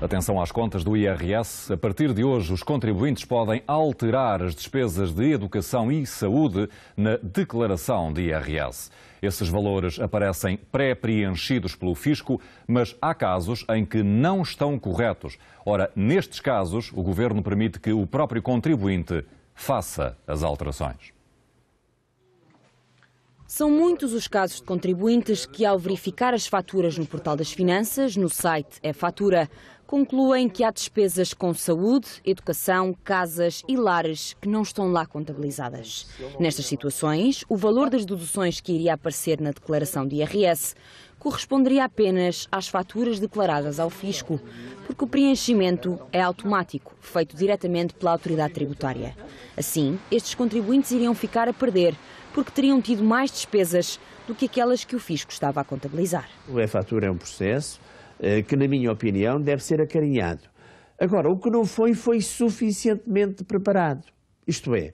Atenção às contas do IRS. A partir de hoje, os contribuintes podem alterar as despesas de educação e saúde na declaração de IRS. Esses valores aparecem pré-preenchidos pelo fisco, mas há casos em que não estão corretos. Ora, nestes casos, o governo permite que o próprio contribuinte faça as alterações. São muitos os casos de contribuintes que, ao verificar as faturas no Portal das Finanças, no site É Fatura, concluem que há despesas com saúde, educação, casas e lares que não estão lá contabilizadas. Nestas situações, o valor das deduções que iria aparecer na declaração de IRS corresponderia apenas às faturas declaradas ao fisco, porque o preenchimento é automático, feito diretamente pela autoridade tributária. Assim, estes contribuintes iriam ficar a perder, porque teriam tido mais despesas do que aquelas que o fisco estava a contabilizar. O e-fatura é um processo eh, que, na minha opinião, deve ser acarinhado. Agora, o que não foi, foi suficientemente preparado. Isto é,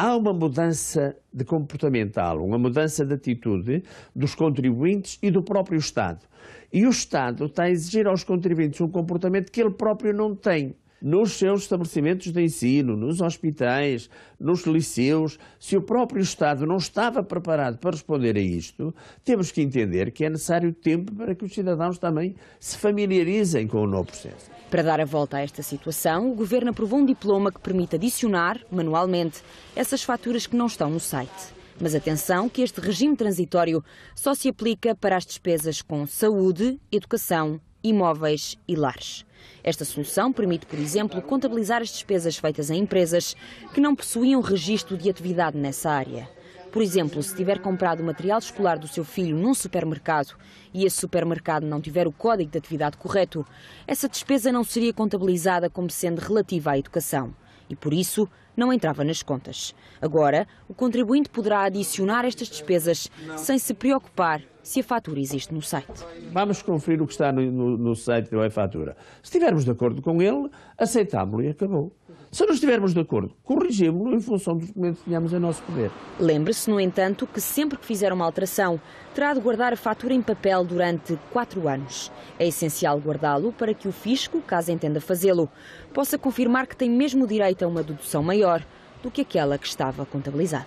há uma mudança de comportamental, uma mudança de atitude dos contribuintes e do próprio Estado. E o Estado está a exigir aos contribuintes um comportamento que ele próprio não tem. Nos seus estabelecimentos de ensino, nos hospitais, nos liceus, se o próprio Estado não estava preparado para responder a isto, temos que entender que é necessário tempo para que os cidadãos também se familiarizem com o novo processo. Para dar a volta a esta situação, o governo aprovou um diploma que permite adicionar, manualmente, essas faturas que não estão no site. Mas atenção que este regime transitório só se aplica para as despesas com saúde, educação, imóveis e lares. Esta solução permite, por exemplo, contabilizar as despesas feitas em empresas que não possuíam registro de atividade nessa área. Por exemplo, se tiver comprado o material escolar do seu filho num supermercado e esse supermercado não tiver o código de atividade correto, essa despesa não seria contabilizada como sendo relativa à educação e, por isso, não entrava nas contas. Agora, o contribuinte poderá adicionar estas despesas sem se preocupar se a fatura existe no site. Vamos conferir o que está no, no, no site da e-fatura. Se estivermos de acordo com ele, aceitámo-lo e acabou. Se não estivermos de acordo, corrigimos-lo em função dos documentos que tínhamos em nosso poder. Lembre-se, no entanto, que sempre que fizer uma alteração, terá de guardar a fatura em papel durante quatro anos. É essencial guardá-lo para que o fisco, caso entenda fazê-lo, possa confirmar que tem mesmo direito a uma dedução maior do que aquela que estava contabilizada.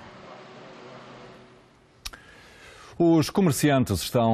Os comerciantes estão